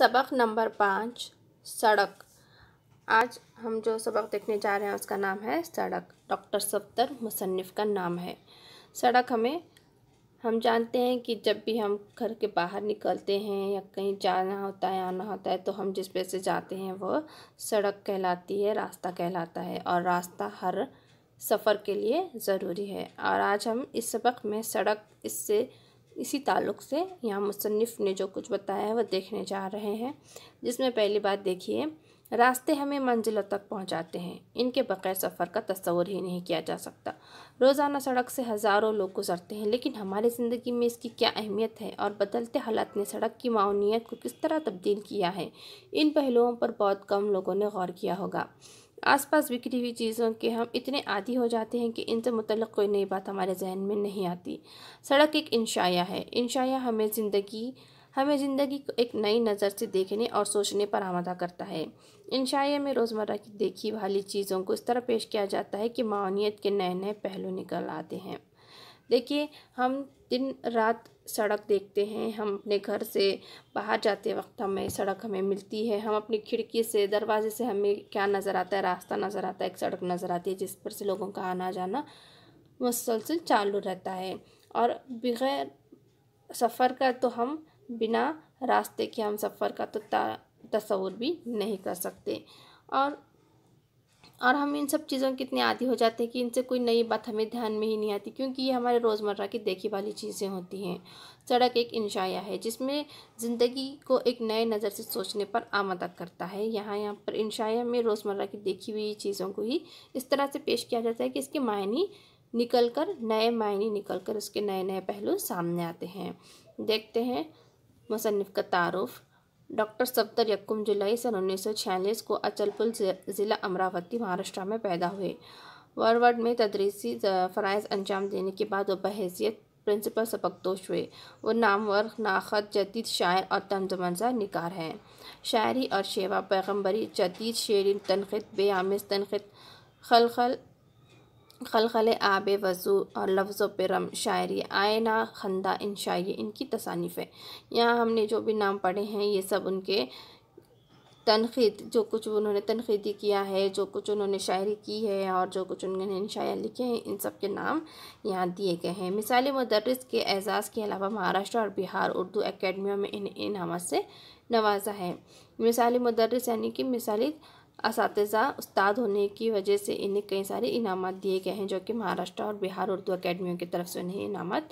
सबक नंबर पाँच सड़क आज हम जो सबक देखने जा रहे हैं उसका नाम है सड़क डॉक्टर सफदर मुसनफ़ का नाम है सड़क हमें हम जानते हैं कि जब भी हम घर के बाहर निकलते हैं या कहीं जाना होता है आना होता है तो हम जिस पे से जाते हैं वो सड़क कहलाती है रास्ता कहलाता है और रास्ता हर सफ़र के लिए ज़रूरी है और आज हम इस सबक में सड़क इससे इसी ताल्लुक़ से यहाँ मुसनफ़ ने जो कुछ बताया है वह देखने जा रहे हैं जिसमें पहली बात देखिए रास्ते हमें मंजिलों तक पहुँचाते हैं इनके बगैर सफ़र का तस्वर ही नहीं किया जा सकता रोज़ाना सड़क से हज़ारों लोग गुजरते हैं लेकिन हमारी ज़िंदगी में इसकी क्या अहमियत है और बदलते हालात ने सड़क की माउनीत को किस तरह तब्दील किया है इन पहलुओं पर बहुत कम लोगों ने गौर किया होगा आसपास बिखरी हुई चीज़ों के हम इतने आदि हो जाते हैं कि इनसे मुतल कोई नई बात हमारे जहन में नहीं आती सड़क एक इंशाया है इंशाया हमें ज़िंदगी हमें ज़िंदगी को एक नई नज़र से देखने और सोचने पर आमादा करता है इन शाये में रोज़मर्रा की देखी वाली चीज़ों को इस तरह पेश किया जाता है कि मानियत के नए नए पहलू निकल आते हैं देखिए हम दिन रात सड़क देखते हैं हम अपने घर से बाहर जाते वक्त हमें सड़क हमें मिलती है हम अपनी खिड़की से दरवाजे से हमें क्या नज़र आता है रास्ता नज़र आता है एक सड़क नज़र आती है जिस पर से लोगों का आना जाना मुसलसल चालू रहता है और बगैर सफ़र का तो हम बिना रास्ते के हम सफ़र का तो तस्वूर भी नहीं कर सकते और और हम इन सब चीज़ों के इतने आदि हो जाते हैं कि इनसे कोई नई बात हमें ध्यान में ही नहीं आती क्योंकि ये हमारे रोज़मर्रा की देखी वाली चीज़ें होती हैं सड़क एक इंशाया है जिसमें ज़िंदगी को एक नए नज़र से सोचने पर आमदा करता है यहाँ यहाँ पर इंशाया में रोज़मर्रा की देखी हुई चीज़ों को ही इस तरह से पेश किया जाता है कि इसके मायने निकल कर नए मायने निकल कर उसके नए नए पहलू सामने आते हैं देखते हैं मुसनफ़ का तारफ़ डॉक्टर सफदर यक्कुम जुलाई सन उन्नीस सौ छियालीस को अचलपुल ज़िला अमरावती महाराष्ट्र में पैदा हुए वर्वर्ड में तदरीसी फ़रज़ अंजाम देने के बाद वह बहसीत प्रिंसिपल सबकदोश हुए वो नामवर नाखत जदीद शायर और तंजमजा निकार हैं शायरी और शेवा पैगम्बरी जदीद शेर तनखद बेआमिस तनखद खलखल खल आब वज़ू और लफ्ज़ परम शायरी आयना खंदा इन इंशाई इनकी तसानीफ़ है यहाँ हमने जो भी नाम पढ़े हैं ये सब उनके तनखीद जो कुछ उन्होंने तनखीदी किया है जो कुछ उन्होंने शायरी की है और जो कुछ उन्होंने शायर लिखे हैं इन सब के नाम यहाँ दिए गए हैं मिसाल मदरस के एजाज़ के अलावा महाराष्ट्र और बिहार उर्दू अकेडमियों में इन इनाम से नवाजा है मिसाल मदरस यानी कि मिसाली इस उस्ताद होने की वजह से इन्हें कई सारे इनामत दिए गए हैं जो कि महाराष्ट्र और बिहार उर्दू अकेडमियों की तरफ से उन्हें इनामत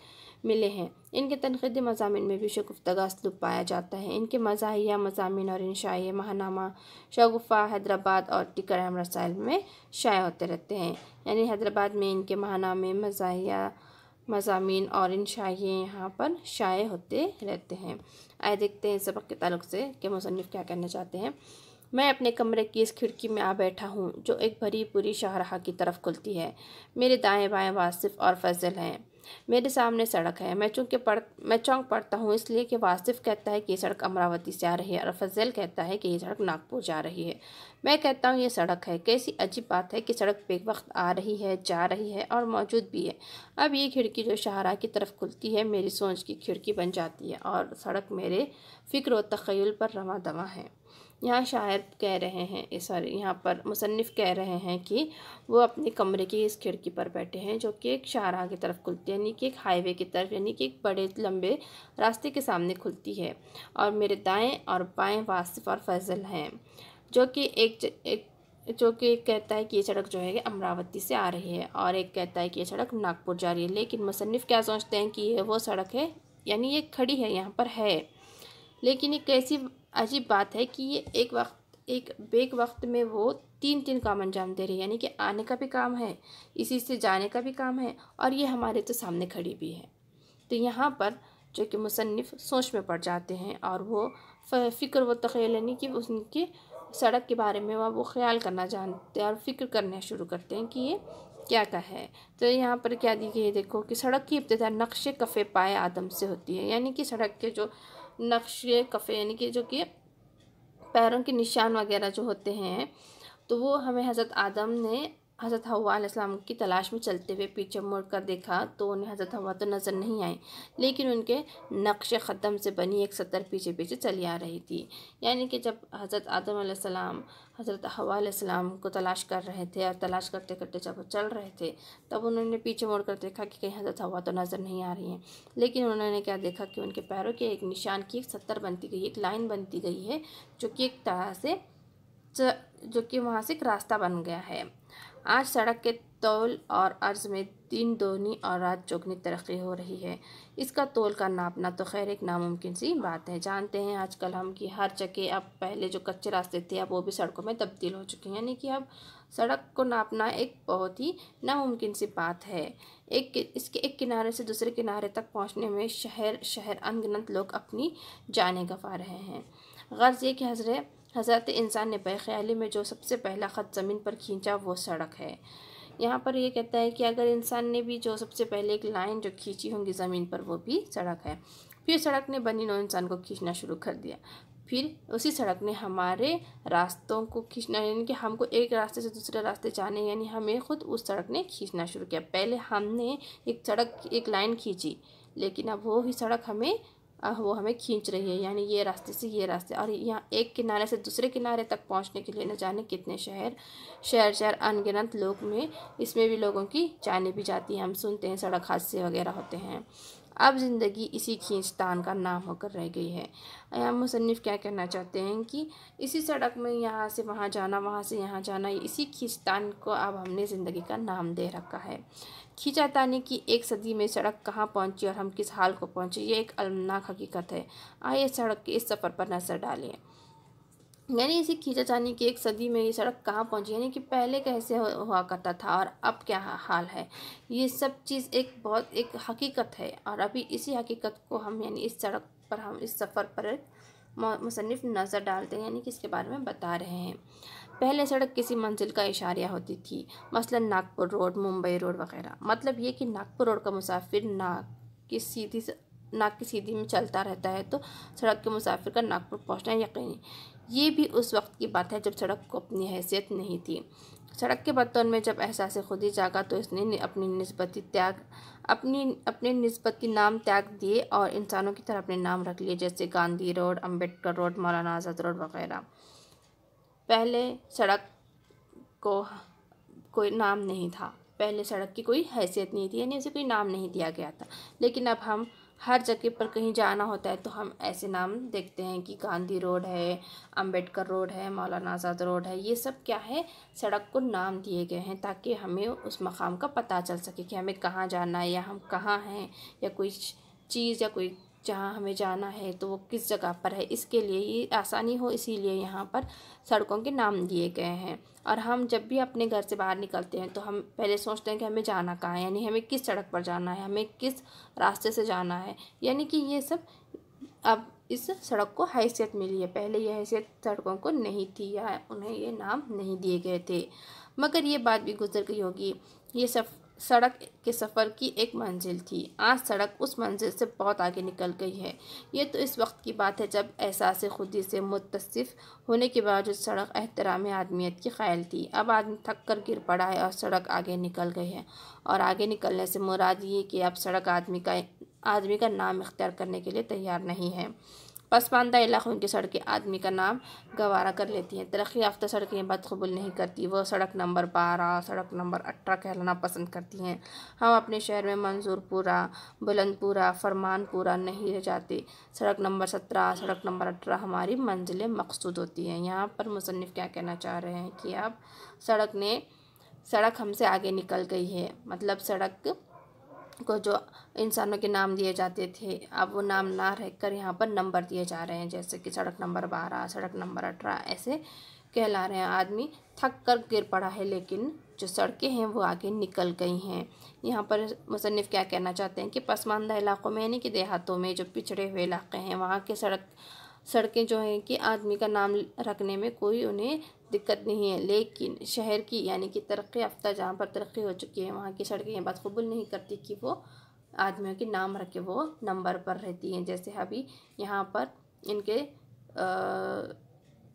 मिले हैं इनके तनकीदी मजामी में भी शगुफ्तगा असलूब पाया जाता है इनके मज़ाहिया मजामी और इनशाई महानामा शगुफ़ा हैदराबाद और अहम रसाइल में शाये होते रहते हैं यानी हैदराबाद में इनके महानामे मज़ाहिया मजामी और इनशाइये यहाँ पर शाये होते रहते हैं आए देखते हैं सबक के तलुक से कि मुसनफ़ क्या कहना चाहते हैं मैं अपने कमरे की इस खिड़की में आ बैठा हूँ जो एक भरी पूरी शाहराह की तरफ खुलती है मेरे दाएं बाएं वासिफ और फैजल हैं मेरे सामने सड़क है मैं चूँकि पढ़ मैं चौंक पड़ता हूँ इसलिए कि वासिफ कहता है कि ये सड़क अमरावती से आ रही है और फजल कहता है कि ये सड़क नागपुर जा रही है मैं कहता हूँ ये सड़क है कैसी अजीब बात है कि सड़क पे वक्त आ रही है जा रही है और मौजूद भी है अब ये खिड़की जो शाहरा की तरफ खुलती है मेरी सोच की खिड़की बन जाती है और सड़क मेरे फ़िक्र व तखयल पर रवा दवा है यहाँ शायर कह रहे हैं सॉरी यहाँ पर मुसनफ़ कह रहे हैं कि वो अपने कमरे की इस खिड़की पर बैठे हैं जो कि एक शाहरा की तरफ खुलती है यानी कि एक हाईवे की तरफ यानी कि एक बड़े लंबे रास्ते के सामने खुलती है और मेरे दाएँ और बाएँ वासिफ और फजल हैं जो कि एक, एक जो कि एक कहता है कि ये सड़क जो है अमरावती से आ रही है और एक कहता है कि ये सड़क नागपुर जा रही है लेकिन मुसनफ़ क्या सोचते हैं कि ये वो सड़क है यानी ये खड़ी है यहाँ पर है लेकिन ये कैसी अजीब बात है कि ये एक वक्त एक बेक वक्त में वो तीन तीन काम अंजाम दे रही है यानी कि आने का भी काम है इसी से जाने का भी काम है और ये हमारे तो सामने खड़ी भी है तो यहाँ पर जो कि मुसनफ़ सोच में पड़ जाते हैं और वो फ़िक्र व तखेल यानी कि उनके सड़क के बारे में वह वो ख्याल करना जानते हैं और फ़िक्र करना शुरू करते हैं कि ये क्या का है तो यहाँ पर क्या दी गई है देखो कि सड़क की इब्तदा नक्शे कफ़े पाए आदम से होती है यानी कि सड़क के जो नक्श कफ़े यानी कि जो कि पैरों के निशान वगैरह जो होते हैं तो वो हमें हज़रत आदम ने हज़रत हवा की तलाश में चलते हुए पीछे मुड़ कर देखा तो उन्हें हज़रत हवा तो नज़र नहीं आई लेकिन उनके नक्श ख़त्म से बनी एक सतर पीछे पीछे चली आ रही थी यानी कि जब हज़रत आदम सलाम हज़रत हवा को तलाश कर रहे थे और तलाश करते करते जब वो चल रहे थे तब उन्होंने पीछे मुड़ कर देखा कि कहीं हज़रत हवा तो नज़र नहीं आ रही हैं लेकिन उन्होंने क्या देखा कि उनके पैरों के एक निशान की एक सत्तर बनती गई एक लाइन बनती गई है जो कि एक तरह से जो कि वहाँ से एक रास्ता बन गया है आज सड़क के तोल और अर्ज में दिन दोनी और रात चौगनी तरक्की हो रही है इसका तोल का नापना तो खैर एक नामुमकिन सी बात है जानते हैं आजकल हम कि हर जगह अब पहले जो कच्चे रास्ते थे अब वो भी सड़कों में तब्दील हो चुके हैं यानी कि अब सड़क को नापना एक बहुत ही नामुमकिन सी बात है एक इसके एक किनारे से दूसरे किनारे तक पहुँचने में शहर शहर अनगिनत लोग अपनी जाने गंवा रहे हैं गर्ज़ ये कि हज़रत हज़रत इंसान ने बेख्याली में जो सबसे पहला ख़त ज़मीन पर खींचा वो सड़क है यहाँ पर ये कहता है कि अगर इंसान ने भी जो सबसे पहले एक लाइन जो खींची होंगी ज़मीन पर वो भी सड़क है फिर सड़क ने बनी नौ इंसान को खींचना शुरू कर दिया फिर उसी सड़क ने हमारे रास्तों को खींचना यानी कि हमको एक रास्ते से दूसरे रास्ते जाने यानी हमें खुद उस सड़क ने खींचना शुरू किया पहले हमने एक सड़क एक लाइन खींची लेकिन अब वो ही सड़क हमें वो हमें खींच रही है यानी ये रास्ते से ये रास्ते और यहाँ एक किनारे से दूसरे किनारे तक पहुँचने के लिए न जाने कितने शहर शहर शहर अनगिनत लोग में इसमें भी लोगों की जाने भी जाती हैं हम सुनते हैं सड़क हादसे वगैरह होते हैं अब ज़िंदगी इसी खींचतान का नाम होकर रह गई है यहाँ मुसनफ़ क्या कहना चाहते हैं कि इसी सड़क में यहाँ से वहाँ जाना वहाँ से यहाँ जाना इसी खींचतान को अब हमने ज़िंदगी का नाम दे रखा है खींचा तानी की एक सदी में सड़क कहाँ पहुँची और हम किस हाल को पहुँचे ये एक अलमनाक हकीकत है आइए सड़क के इस सफ़र पर नज़र डालें यानी इसी जाने की एक सदी में ये सड़क कहाँ पहुँची यानी कि पहले कैसे हुआ करता था और अब क्या हाल है ये सब चीज़ एक बहुत एक हकीकत है और अभी इसी हकीकत को हम यानी इस सड़क पर हम इस सफ़र पर मुसनफ़ नज़र डालते हैं यानी कि इसके बारे में बता रहे हैं पहले सड़क किसी मंजिल का इशारिया होती थी मसलन नागपुर रोड मुंबई रोड वगैरह मतलब ये कि नागपुर रोड का मुसाफिर नाग की सीधी नाग की सीधी में चलता रहता है तो सड़क के मुसाफिर का नागपुर पहुंचना यकीनी ये भी उस वक्त की बात है जब सड़क को अपनी हैसियत नहीं थी सड़क के बर्तन में जब एहसास खुद ही जागा तो इसने अपनी नस्बती त्याग अपनी अपने नस्बती नाम त्याग दिए और इंसानों की तरह अपने नाम रख लिए जैसे गांधी रोड अंबेडकर रोड मौलाना आज़ाद रोड वगैरह पहले सड़क को कोई नाम नहीं था पहले सड़क की कोई हैसियत नहीं थी यानी उसे कोई नाम नहीं दिया गया था लेकिन अब हम हर जगह पर कहीं जाना होता है तो हम ऐसे नाम देखते हैं कि गांधी रोड है अंबेडकर रोड है मौलाना आज़ाद रोड है ये सब क्या है सड़क को नाम दिए गए हैं ताकि हमें उस मकाम का पता चल सके कि हमें कहाँ जाना है या हम कहाँ हैं या कोई चीज़ या कोई जहाँ हमें जाना है तो वो किस जगह पर है इसके लिए ही आसानी हो इसीलिए यहाँ पर सड़कों के नाम दिए गए हैं और हम जब भी अपने घर से बाहर निकलते हैं तो हम पहले सोचते हैं कि हमें जाना कहाँ है यानी हमें किस सड़क पर जाना है हमें किस रास्ते से जाना है यानी कि ये सब अब इस सड़क को हैसियत मिली है पहले यह हैसियत सड़कों को नहीं थी या उन्हें ये नाम नहीं दिए गए थे मगर ये बात भी गुजर गई होगी ये सब सड़क के सफ़र की एक मंजिल थी आज सड़क उस मंजिल से बहुत आगे निकल गई है ये तो इस वक्त की बात है जब एहसास खुदी से मुतसिफ होने के बावजूद सड़क एहतराम आदमियत की ख्याल थी अब आदमी थक कर गिर पड़ा है और सड़क आगे निकल गई है और आगे निकलने से मुराद ये कि अब सड़क आदमी का आदमी का नाम इख्तियार करने के लिए तैयार नहीं है पसमानदा इलाकों की सड़कें आदमी का नाम गवारा कर लेती हैं तरक्की याफ्ता सड़कें बदकबूल नहीं करती वह सड़क नंबर बारह सड़क नंबर अठारह कहलाना पसंद करती हैं हम अपने शहर में मंजूरपुरा बुलंदपुरा फरमानपुरा नहीं रह जाते सड़क नंबर सत्रह सड़क नंबर अठारह हमारी मंजिलें मकसूद होती हैं यहाँ पर मुसनफ़ क्या कहना चाह रहे हैं कि अब सड़क ने सड़क हमसे आगे निकल गई है मतलब सड़क को जो इंसानों के नाम दिए जाते थे अब वो नाम ना रह कर यहाँ पर नंबर दिए जा रहे हैं जैसे कि सड़क नंबर बारह सड़क नंबर अठारह ऐसे कहला रहे हैं आदमी थक कर गिर पड़ा है लेकिन जो सड़कें हैं वो आगे निकल गई हैं यहाँ पर मुसनफ़ क्या कहना चाहते हैं कि पसमानदा इलाक़ों में यानी कि देहातों में जो पिछड़े हुए इलाक़े हैं वहाँ के सड़क सड़कें जो हैं कि आदमी का नाम रखने में कोई उन्हें दिक्कत नहीं है लेकिन शहर की यानी कि तरक्की याफ्ता जहाँ पर तरक्की हो चुकी है वहाँ की सड़कें ये बात कबूल नहीं करती कि वो आदमियों के नाम रख के वो नंबर पर रहती हैं जैसे अभी यहाँ पर इनके आ,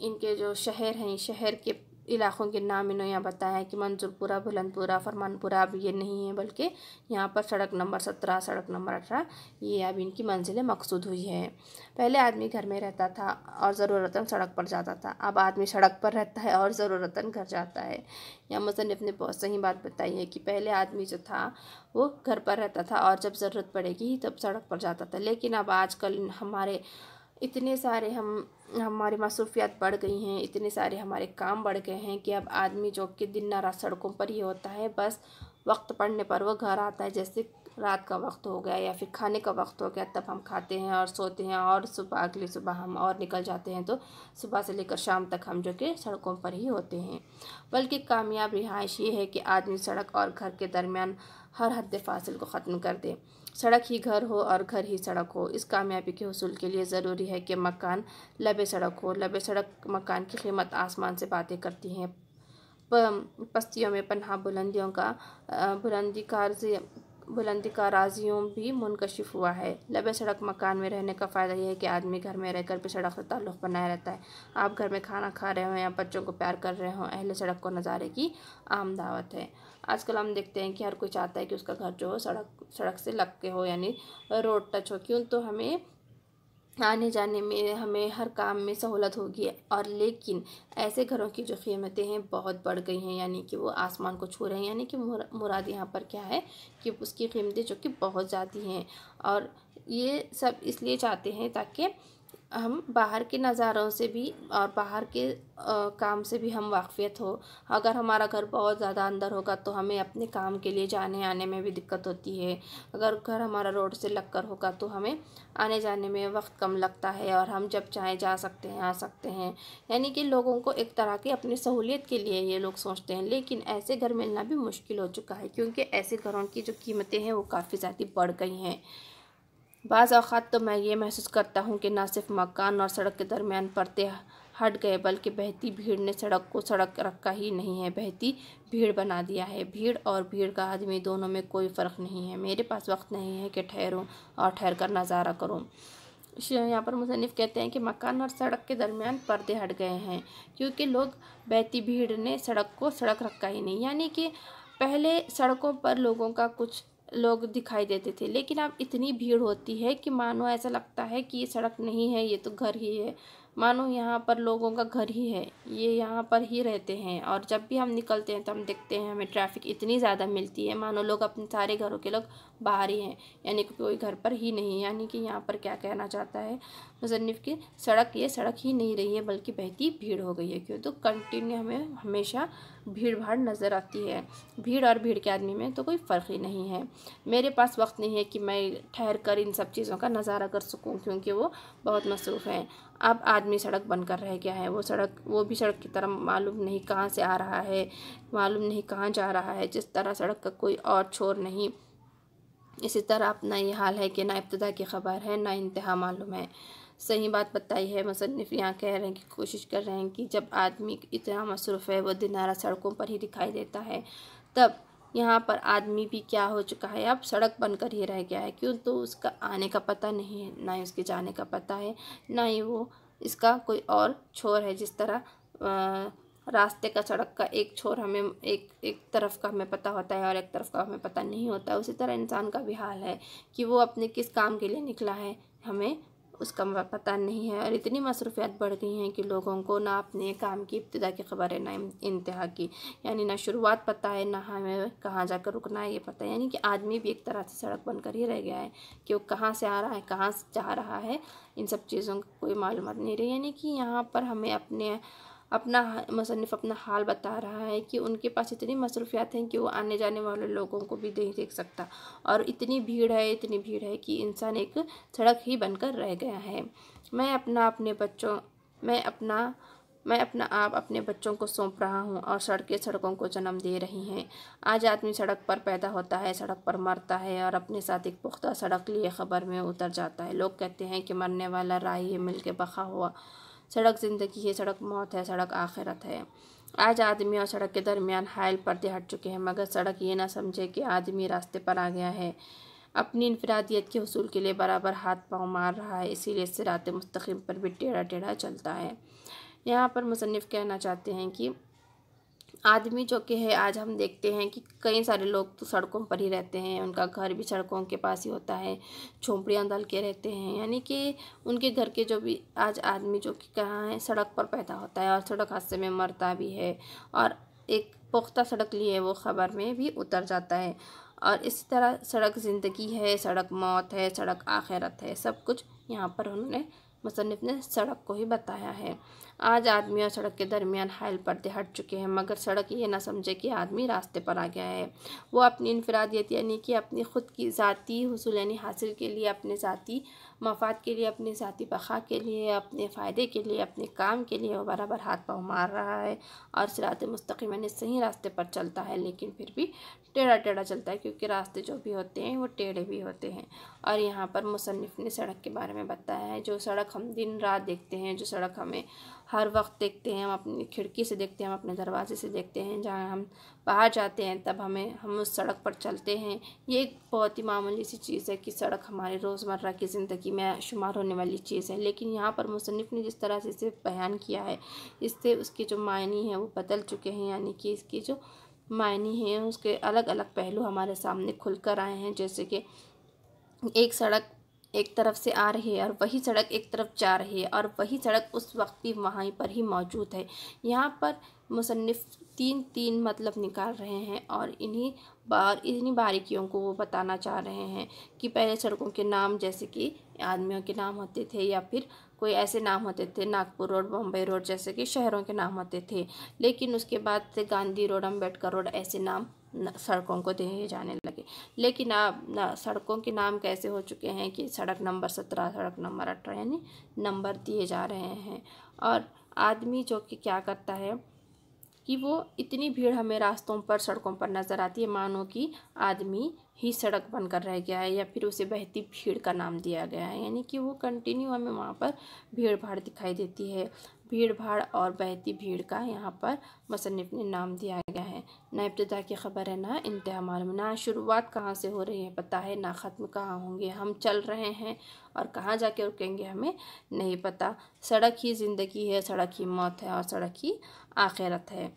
इनके जो शहर हैं शहर के इलाक़ों के नाम इन्होंने यहाँ बताया है कि मंजूरपुरा बुलंदपुरा फरमानपुरा अब ये नहीं है बल्कि यहाँ पर सड़क नंबर सत्रह सड़क नंबर अठारह ये अब इनकी मंजिलें मकसूद हुई है पहले आदमी घर में रहता था और ज़रूरतन सड़क पर जाता था अब आदमी सड़क पर रहता है और ज़रूरतन घर जाता है या मसन ने अपने बहुत सही बात बताई है कि पहले आदमी जो था वो घर पर रहता था और जब ज़रूरत पड़ेगी तब सड़क पर जाता था लेकिन अब आजकल हमारे इतने सारे हम हमारे मसरूफियात बढ़ गई हैं इतने सारे हमारे काम बढ़ गए हैं कि अब आदमी जो कि दिन ना रात सड़कों पर ही होता है बस वक्त पड़ने पर वह घर आता है जैसे रात का वक्त हो गया या फिर खाने का वक्त हो गया तब हम खाते हैं और सोते हैं और सुबह अगली सुबह हम और निकल जाते हैं तो सुबह से लेकर शाम तक हम जो कि सड़कों पर ही होते हैं बल्कि कामयाब रिहाइश ये है कि आदमी सड़क और घर के दरमियान हर हद फासिल को ख़त्म कर दे सड़क ही घर हो और घर ही सड़क हो इस कामयाबी के हसूल के लिए ज़रूरी है कि मकान लबे सड़क हो लब सड़क मकान की कीमत आसमान से बातें करती हैं पस्तियों में पन्हा बुलंदियों का बुलंदी कार बुलंदी का राजियों भी मुनकशिफ हुआ है लबे सड़क मकान में रहने का फ़ायदा यह है कि आदमी घर में रहकर भी सड़क से ताल्लुक़ बनाए रहता है आप घर में खाना खा रहे हो या बच्चों को प्यार कर रहे हो अहले सड़क को नज़ारे की आम दावत है आजकल हम देखते हैं कि हर कोई चाहता है कि उसका घर जो हो सड़क सड़क से लग के हो यानी रोड टच हो क्यों तो हमें आने जाने में हमें हर काम में सहूलत होगी और लेकिन ऐसे घरों की जो कीमतें हैं बहुत बढ़ गई हैं यानी कि वो आसमान को छू रहे हैं यानी कि मुराद यहाँ पर क्या है कि उसकी कीमतें जो कि बहुत ज़्यादा हैं और ये सब इसलिए चाहते हैं ताकि हम बाहर के नज़ारों से भी और बाहर के आ, काम से भी हम वाकफ़ियत हो अगर हमारा घर बहुत ज़्यादा अंदर होगा तो हमें अपने काम के लिए जाने आने में भी दिक्कत होती है अगर घर हमारा रोड से लगकर होगा तो हमें आने जाने में वक्त कम लगता है और हम जब चाहें जा सकते हैं आ सकते हैं यानी कि लोगों को एक तरह की अपनी सहूलियत के लिए ये लोग सोचते हैं लेकिन ऐसे घर मिलना भी मुश्किल हो चुका है क्योंकि ऐसे घरों की जो कीमतें हैं वो काफ़ी ज़्यादा बढ़ गई हैं बाज़ अवत तो मैं ये महसूस करता हूँ कि न सिर्फ मकान और सड़क के दरमियान परते हट गए बल्कि बहती भीड़ ने सड़क को सड़क रखा ही नहीं है बहती भीड़ बना दिया है भीड़ और भीड़ का आदमी दोनों में कोई फ़र्क नहीं है मेरे पास वक्त नहीं है कि ठहरूँ और ठहर कर नज़ारा करूँ यहाँ पर मुसनफ़ कहते हैं कि मकान और सड़क के दरमियान पर्दे हट गए हैं क्योंकि लोग बहती भीड़ ने सड़क को सड़क रखा ही नहीं यानी कि पहले सड़कों पर लोगों का कुछ लोग दिखाई देते थे लेकिन अब इतनी भीड़ होती है कि मानो ऐसा लगता है कि ये सड़क नहीं है ये तो घर ही है मानो यहाँ पर लोगों का घर ही है ये यहाँ पर ही रहते हैं और जब भी हम निकलते हैं तो हम देखते हैं हमें ट्रैफिक इतनी ज़्यादा मिलती है मानो लोग अपने सारे घरों के लोग बाहर ही हैं यानी कि कोई घर पर ही नहीं यानी कि यहाँ पर क्या कहना चाहता है मुसनफ़ की सड़क ये सड़क ही नहीं रही है बल्कि बहती भीड़ हो गई है क्यों तो कंटिन्यू हमें हमेशा भीड़ भाड़ नज़र आती है भीड़ और भीड़ के आदमी में तो कोई फ़र्क ही नहीं है मेरे पास वक्त नहीं है कि मैं ठहर कर इन सब चीज़ों का नज़ारा कर सकूँ क्योंकि वो बहुत मसरूफ़ हैं अब आदमी सड़क बनकर रह गया है वो सड़क वो भी सड़क की तरह मालूम नहीं कहाँ से आ रहा है मालूम नहीं कहाँ जा रहा है जिस तरह सड़क का कोई और छोर नहीं इसी तरह अपना ये हाल है कि ना इब्तदा की खबर है ना इंतहा मालूम है सही बात बताई है मुसनफ़ यहाँ कह रहे हैं कि कोशिश कर रहे हैं कि जब आदमी इतना मसरूफ़ है वह दिनारा सड़कों पर ही दिखाई देता है तब यहाँ पर आदमी भी क्या हो चुका है अब सड़क बनकर ही रह गया है क्यों तो उसका आने का पता नहीं है ना ही उसके जाने का पता है ना ही वो इसका कोई और छोर है जिस तरह रास्ते का सड़क का एक छोर हमें एक एक तरफ का हमें पता होता है और एक तरफ का हमें पता नहीं होता उसी तरह इंसान का भी हाल है कि वो अपने किस काम के लिए निकला है हमें उसका पता नहीं है और इतनी मसरूफियात बढ़ गई हैं कि लोगों को ना अपने काम की इब्तदा की खबर है ना इंतहा की यानी ना शुरुआत पता है ना हमें कहाँ जाकर रुकना है ये पता है यानी कि आदमी भी एक तरह से सड़क बनकर ही रह गया है कि वो कहाँ से आ रहा है कहाँ से जा रहा है इन सब चीज़ों की कोई मालूम नहीं रही यानी कि यहाँ पर हमें अपने अपना मुसनफ़ अपना हाल बता रहा है कि उनके पास इतनी मसरूफियात हैं कि वो आने जाने वाले लोगों को भी नहीं देख सकता और इतनी भीड़ है इतनी भीड़ है कि इंसान एक सड़क ही बनकर रह गया है मैं अपना अपने बच्चों मैं अपना मैं अपना आप अपने बच्चों को सौंप रहा हूँ और सड़कें सड़कों को जन्म दे रही हैं आज आदमी सड़क पर पैदा होता है सड़क पर मरता है और अपने साथ एक पुख्ता सड़क लिए खबर में उतर जाता है लोग कहते हैं कि मरने वाला राही मिल के बखा हुआ सड़क ज़िंदगी है सड़क मौत है सड़क आखिरत है आज आदमी और सड़क के दरमियान हायल पर्दे हट चुके हैं मगर सड़क ये ना समझे कि आदमी रास्ते पर आ गया है अपनी इनफरादियत के हसूल के लिए बराबर हाथ पाँव मार रहा है इसीलिए सिरात मुस्तकिम पर भी टेढ़ा टेढ़ा चलता है यहाँ पर मुसनफ़ कहना चाहते हैं कि आदमी जो कि है आज हम देखते हैं कि कई सारे लोग तो सड़कों पर ही रहते हैं उनका घर भी सड़कों के पास ही होता है झोंपड़ियाँ दल के रहते हैं यानी कि उनके घर के जो भी आज आदमी जो कि कहाँ है सड़क पर पैदा होता है और सड़क हादसे में मरता भी है और एक पुख्ता सड़क लिए वो ख़बर में भी उतर जाता है और इस तरह सड़क ज़िंदगी है सड़क मौत है सड़क आखिरत है सब कुछ यहाँ पर उन्होंने मुसनफ़ ने सड़क को ही बताया है आज आदमी और सड़क के दरमियान हायल पर्दे हट चुके हैं मगर सड़क ये ना समझे कि आदमी रास्ते पर आ गया है वो अपनी इनफरादियत यानी कि अपनी ख़ुद की ज़ाती हसूल यानी हासिल के लिए अपने ज़ाती मफाद के लिए अपने ज़ाती बखा के लिए अपने फ़ायदे के लिए अपने काम के लिए वो बराबर हाथ पाँव मार रहा है और सिरात मुस्तकिम यानी सही रास्ते पर चलता है लेकिन फिर भी टेढ़ा टेढ़ा चलता है क्योंकि रास्ते जो भी होते हैं वो टेढ़े भी होते हैं और यहाँ पर मुसनफ़ ने सड़क के बारे में बताया है जो सड़क हम दिन रात देखते हैं जो सड़क हमें हर वक्त देखते हैं हम अपनी खिड़की से देखते हैं हम अपने दरवाजे से देखते हैं जहाँ हम बाहर जाते हैं तब हमें हम उस सड़क पर चलते हैं ये एक बहुत ही मामूली सी चीज़ है कि सड़क हमारे रोज़मर्रा की ज़िंदगी में शुमार होने वाली चीज़ है लेकिन यहाँ पर मुसनफ़ ने जिस तरह से इसे बयान किया है इससे उसके जो मायने हैं वो बदल चुके हैं यानी कि इसकी जो मायने हैं उसके अलग अलग पहलू हमारे सामने खुल कर आए हैं जैसे कि एक सड़क एक तरफ से आ रही है और वही सड़क एक तरफ जा रही है और वही सड़क उस वक्त भी वहाँ पर ही मौजूद है यहाँ पर मुसनफ़ तीन तीन मतलब निकाल रहे हैं और इन्हीं बार इन्हीं बारीकियों को वो बताना चाह रहे हैं कि पहले सड़कों के नाम जैसे कि आदमियों के नाम होते थे या फिर कोई ऐसे नाम होते थे नागपुर रोड बम्बई रोड जैसे कि शहरों के नाम होते थे लेकिन उसके बाद से गांधी रोड अम्बेडकर रोड ऐसे नाम सड़कों को दिए जाने लगे लेकिन अब ना सड़कों के नाम कैसे हो चुके हैं कि सड़क नंबर सत्रह सड़क नंबर अठारह यानी नंबर दिए जा रहे हैं और आदमी जो कि क्या करता है कि वो इतनी भीड़ हमें रास्तों पर सड़कों पर नज़र आती है मानो कि आदमी ही सड़क बनकर रह गया है या फिर उसे बहती भीड़ का नाम दिया गया है यानी कि वो कंटिन्यू हमें वहाँ पर भीड़ भाड़ दिखाई देती है भीड़ भाड़ और बहती भीड़ का यहाँ पर मुसनफ़ ने नाम दिया गया है ना इब्तदा की खबर है ना इंतहा मालूम ना शुरुआत कहाँ से हो रही है पता है ना ख़त्म कहाँ होंगे हम चल रहे हैं और कहाँ जाके रुकेंगे हमें नहीं पता सड़क ही ज़िंदगी है सड़क ही मौत है और सड़क ही आखिरत है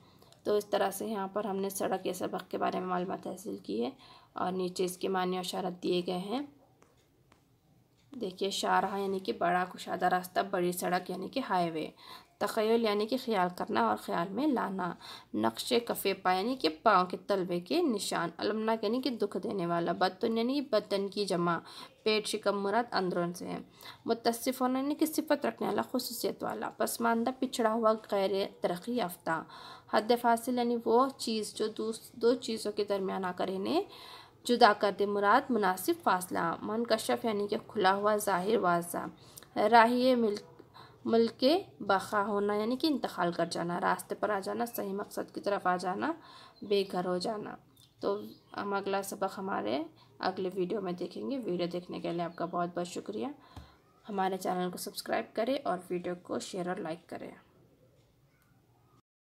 तो इस तरह से यहाँ पर हमने सड़क या सबक के बारे में मालूम हासिल की है और नीचे इसके मान्य शरत दिए गए हैं देखिए शाहरा यानी कि बड़ा कुशादा रास्ता बड़ी सड़क यानी कि हाईवे तखयल यानी कि ख्याल करना और ख्याल में लाना नक्श पा यानी कि पाँव के तलबे के निशान अलमनाक यानी कि दुख देने वाला बदतन यानी बदतन की जमा पेट शिकम मुराद अंदरून से है मुतसफ़ होना यानी कि सिफत रखने वाला खसूसियत वाला पसमानदा पिछड़ा हुआ गैर तरक्की याफ्ता हद फासिल यानी वो चीज़ जो दो चीज़ों के दरमियान आकर इन्हें जुदा कर दे मुराद मुनासिब फासला मनकशफ यानी कि खुला हुआ ज़ाहिर वाजा राह मिल्क मुल्क बखा होना यानी कि इंतकाल कर जाना रास्ते पर आ जाना सही मकसद की तरफ आ जाना बेघर हो जाना तो हम अगला सबक हमारे अगले वीडियो में देखेंगे वीडियो देखने के लिए आपका बहुत बहुत शुक्रिया हमारे चैनल को सब्सक्राइब करें और वीडियो को शेयर और लाइक करें